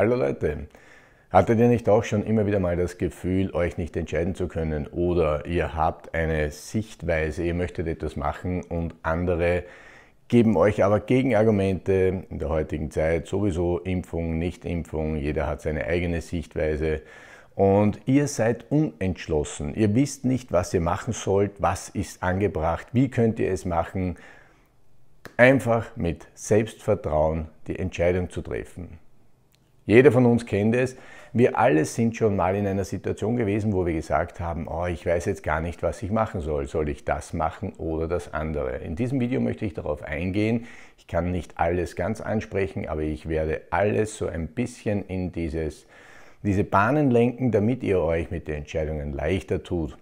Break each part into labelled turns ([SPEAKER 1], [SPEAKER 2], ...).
[SPEAKER 1] Hallo Leute! Hattet ihr nicht auch schon immer wieder mal das Gefühl, euch nicht entscheiden zu können oder ihr habt eine Sichtweise, ihr möchtet etwas machen und andere geben euch aber Gegenargumente in der heutigen Zeit, sowieso Impfung, Nichtimpfung, jeder hat seine eigene Sichtweise und ihr seid unentschlossen, ihr wisst nicht, was ihr machen sollt, was ist angebracht, wie könnt ihr es machen, einfach mit Selbstvertrauen die Entscheidung zu treffen. Jeder von uns kennt es. Wir alle sind schon mal in einer Situation gewesen, wo wir gesagt haben, oh, ich weiß jetzt gar nicht, was ich machen soll. Soll ich das machen oder das andere? In diesem Video möchte ich darauf eingehen. Ich kann nicht alles ganz ansprechen, aber ich werde alles so ein bisschen in dieses, diese Bahnen lenken, damit ihr euch mit den Entscheidungen leichter tut.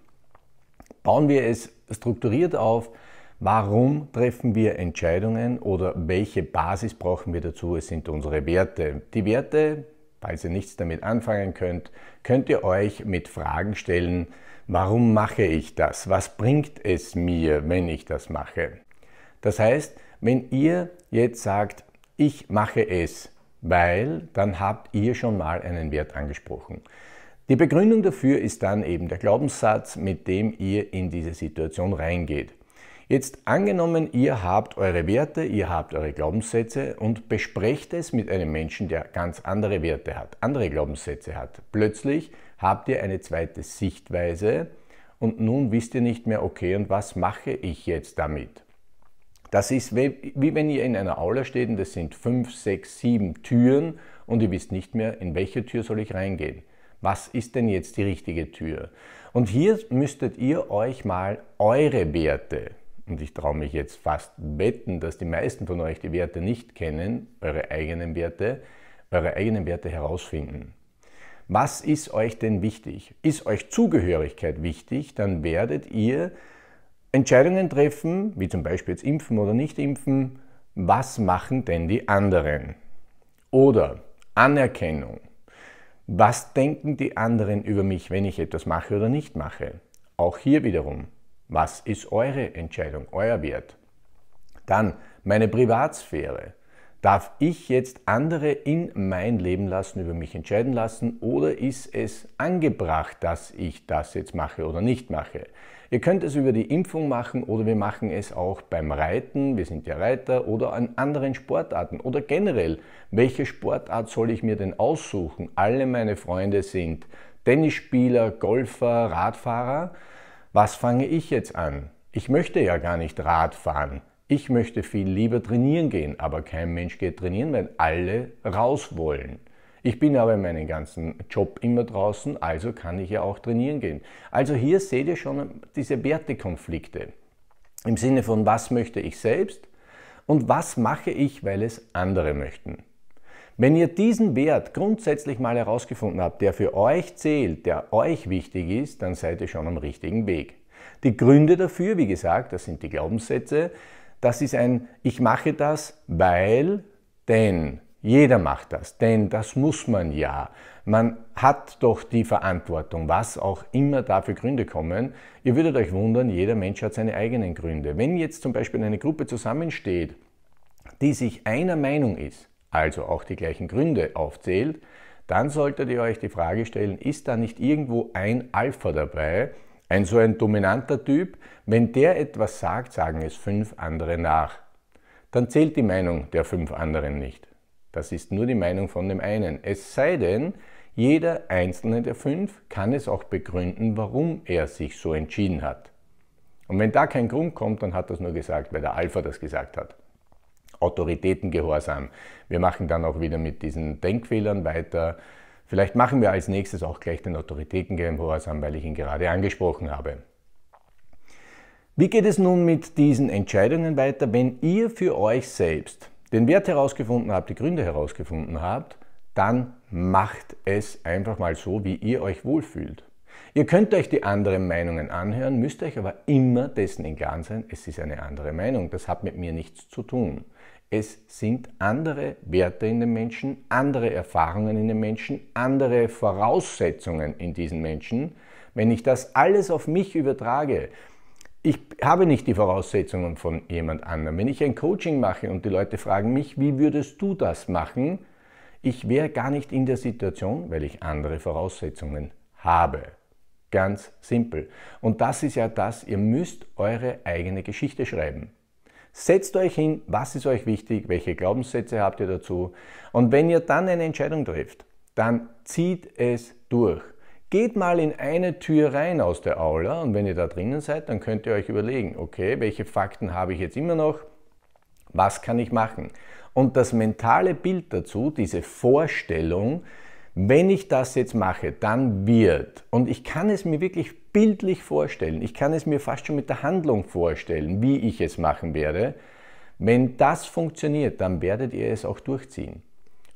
[SPEAKER 1] Bauen wir es strukturiert auf, Warum treffen wir Entscheidungen oder welche Basis brauchen wir dazu? Es sind unsere Werte. Die Werte, falls ihr nichts damit anfangen könnt, könnt ihr euch mit Fragen stellen, warum mache ich das? Was bringt es mir, wenn ich das mache? Das heißt, wenn ihr jetzt sagt, ich mache es, weil, dann habt ihr schon mal einen Wert angesprochen. Die Begründung dafür ist dann eben der Glaubenssatz, mit dem ihr in diese Situation reingeht. Jetzt angenommen, ihr habt eure Werte, ihr habt eure Glaubenssätze und besprecht es mit einem Menschen, der ganz andere Werte hat, andere Glaubenssätze hat. Plötzlich habt ihr eine zweite Sichtweise und nun wisst ihr nicht mehr, okay, und was mache ich jetzt damit? Das ist wie, wenn ihr in einer Aula steht und das sind fünf, sechs, sieben Türen und ihr wisst nicht mehr, in welche Tür soll ich reingehen. Was ist denn jetzt die richtige Tür? Und hier müsstet ihr euch mal eure Werte und ich traue mich jetzt fast wetten, dass die meisten von euch die Werte nicht kennen, eure eigenen Werte, eure eigenen Werte herausfinden. Was ist euch denn wichtig? Ist euch Zugehörigkeit wichtig, dann werdet ihr Entscheidungen treffen, wie zum Beispiel jetzt impfen oder nicht impfen, was machen denn die anderen? Oder Anerkennung. Was denken die anderen über mich, wenn ich etwas mache oder nicht mache? Auch hier wiederum, was ist eure Entscheidung, euer Wert? Dann meine Privatsphäre. Darf ich jetzt andere in mein Leben lassen, über mich entscheiden lassen oder ist es angebracht, dass ich das jetzt mache oder nicht mache? Ihr könnt es über die Impfung machen oder wir machen es auch beim Reiten, wir sind ja Reiter oder an anderen Sportarten oder generell, welche Sportart soll ich mir denn aussuchen? Alle meine Freunde sind Tennisspieler, Golfer, Radfahrer was fange ich jetzt an? Ich möchte ja gar nicht Rad fahren. Ich möchte viel lieber trainieren gehen, aber kein Mensch geht trainieren, weil alle raus wollen. Ich bin aber in meinem ganzen Job immer draußen, also kann ich ja auch trainieren gehen. Also hier seht ihr schon diese Wertekonflikte im Sinne von, was möchte ich selbst und was mache ich, weil es andere möchten. Wenn ihr diesen Wert grundsätzlich mal herausgefunden habt, der für euch zählt, der euch wichtig ist, dann seid ihr schon am richtigen Weg. Die Gründe dafür, wie gesagt, das sind die Glaubenssätze. Das ist ein Ich mache das, weil, denn. Jeder macht das, denn das muss man ja. Man hat doch die Verantwortung, was auch immer da für Gründe kommen. Ihr würdet euch wundern, jeder Mensch hat seine eigenen Gründe. Wenn jetzt zum Beispiel eine Gruppe zusammensteht, die sich einer Meinung ist, also auch die gleichen Gründe aufzählt, dann solltet ihr euch die Frage stellen, ist da nicht irgendwo ein Alpha dabei, ein so ein dominanter Typ, wenn der etwas sagt, sagen es fünf andere nach. Dann zählt die Meinung der fünf anderen nicht. Das ist nur die Meinung von dem einen. Es sei denn, jeder einzelne der fünf kann es auch begründen, warum er sich so entschieden hat. Und wenn da kein Grund kommt, dann hat das nur gesagt, weil der Alpha das gesagt hat. Autoritätengehorsam. Wir machen dann auch wieder mit diesen Denkfehlern weiter. Vielleicht machen wir als nächstes auch gleich den Autoritätengehorsam, weil ich ihn gerade angesprochen habe. Wie geht es nun mit diesen Entscheidungen weiter, wenn ihr für euch selbst den Wert herausgefunden habt, die Gründe herausgefunden habt, dann macht es einfach mal so, wie ihr euch wohlfühlt. Ihr könnt euch die anderen Meinungen anhören, müsst euch aber immer dessen im Klaren sein, es ist eine andere Meinung, das hat mit mir nichts zu tun. Es sind andere Werte in den Menschen, andere Erfahrungen in den Menschen, andere Voraussetzungen in diesen Menschen. Wenn ich das alles auf mich übertrage, ich habe nicht die Voraussetzungen von jemand anderem. Wenn ich ein Coaching mache und die Leute fragen mich, wie würdest du das machen? Ich wäre gar nicht in der Situation, weil ich andere Voraussetzungen habe. Ganz simpel. Und das ist ja das, ihr müsst eure eigene Geschichte schreiben. Setzt euch hin, was ist euch wichtig, welche Glaubenssätze habt ihr dazu. Und wenn ihr dann eine Entscheidung trifft, dann zieht es durch. Geht mal in eine Tür rein aus der Aula und wenn ihr da drinnen seid, dann könnt ihr euch überlegen, okay, welche Fakten habe ich jetzt immer noch, was kann ich machen. Und das mentale Bild dazu, diese Vorstellung, wenn ich das jetzt mache, dann wird, und ich kann es mir wirklich bildlich vorstellen, ich kann es mir fast schon mit der Handlung vorstellen, wie ich es machen werde, wenn das funktioniert, dann werdet ihr es auch durchziehen.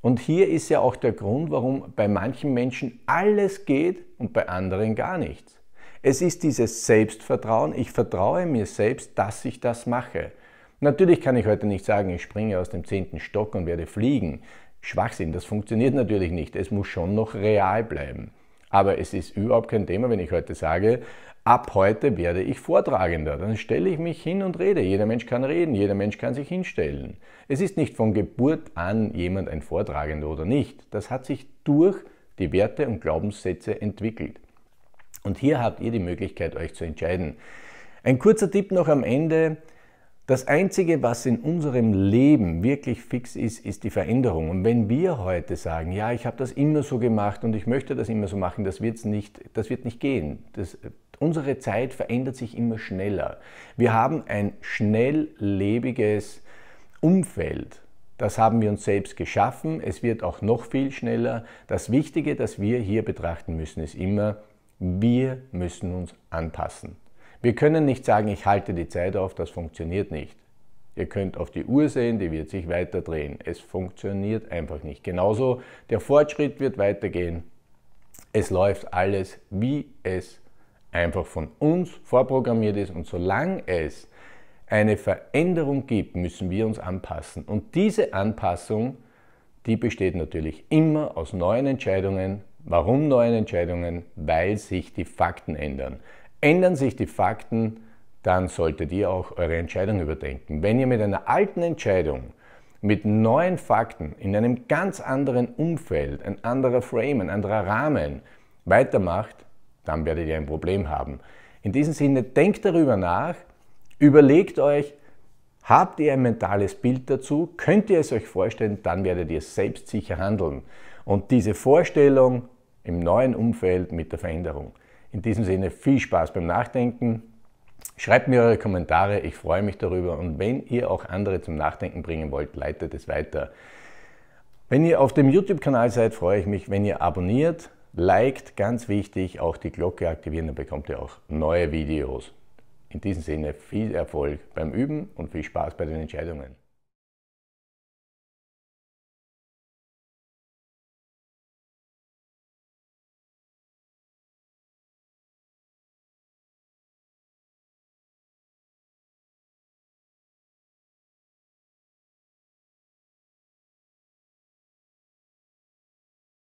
[SPEAKER 1] Und hier ist ja auch der Grund, warum bei manchen Menschen alles geht und bei anderen gar nichts. Es ist dieses Selbstvertrauen, ich vertraue mir selbst, dass ich das mache. Natürlich kann ich heute nicht sagen, ich springe aus dem zehnten Stock und werde fliegen, Schwachsinn. Das funktioniert natürlich nicht. Es muss schon noch real bleiben. Aber es ist überhaupt kein Thema, wenn ich heute sage, ab heute werde ich Vortragender. Dann stelle ich mich hin und rede. Jeder Mensch kann reden, jeder Mensch kann sich hinstellen. Es ist nicht von Geburt an jemand ein Vortragender oder nicht. Das hat sich durch die Werte und Glaubenssätze entwickelt. Und hier habt ihr die Möglichkeit, euch zu entscheiden. Ein kurzer Tipp noch am Ende. Das Einzige, was in unserem Leben wirklich fix ist, ist die Veränderung. Und wenn wir heute sagen, ja, ich habe das immer so gemacht und ich möchte das immer so machen, das, wird's nicht, das wird nicht gehen. Das, unsere Zeit verändert sich immer schneller. Wir haben ein schnelllebiges Umfeld. Das haben wir uns selbst geschaffen. Es wird auch noch viel schneller. Das Wichtige, das wir hier betrachten müssen, ist immer, wir müssen uns anpassen. Wir können nicht sagen, ich halte die Zeit auf, das funktioniert nicht. Ihr könnt auf die Uhr sehen, die wird sich weiter drehen. Es funktioniert einfach nicht. Genauso der Fortschritt wird weitergehen. Es läuft alles, wie es einfach von uns vorprogrammiert ist. Und solange es eine Veränderung gibt, müssen wir uns anpassen. Und diese Anpassung, die besteht natürlich immer aus neuen Entscheidungen. Warum neuen Entscheidungen? Weil sich die Fakten ändern. Ändern sich die Fakten, dann solltet ihr auch eure Entscheidung überdenken. Wenn ihr mit einer alten Entscheidung, mit neuen Fakten, in einem ganz anderen Umfeld, ein anderer Frame, ein anderer Rahmen weitermacht, dann werdet ihr ein Problem haben. In diesem Sinne, denkt darüber nach, überlegt euch, habt ihr ein mentales Bild dazu, könnt ihr es euch vorstellen, dann werdet ihr selbstsicher handeln. Und diese Vorstellung im neuen Umfeld mit der Veränderung. In diesem Sinne viel Spaß beim Nachdenken. Schreibt mir eure Kommentare, ich freue mich darüber und wenn ihr auch andere zum Nachdenken bringen wollt, leitet es weiter. Wenn ihr auf dem YouTube-Kanal seid, freue ich mich, wenn ihr abonniert, liked, ganz wichtig, auch die Glocke aktivieren, dann bekommt ihr auch neue Videos. In diesem Sinne viel Erfolg beim Üben und viel Spaß bei den Entscheidungen.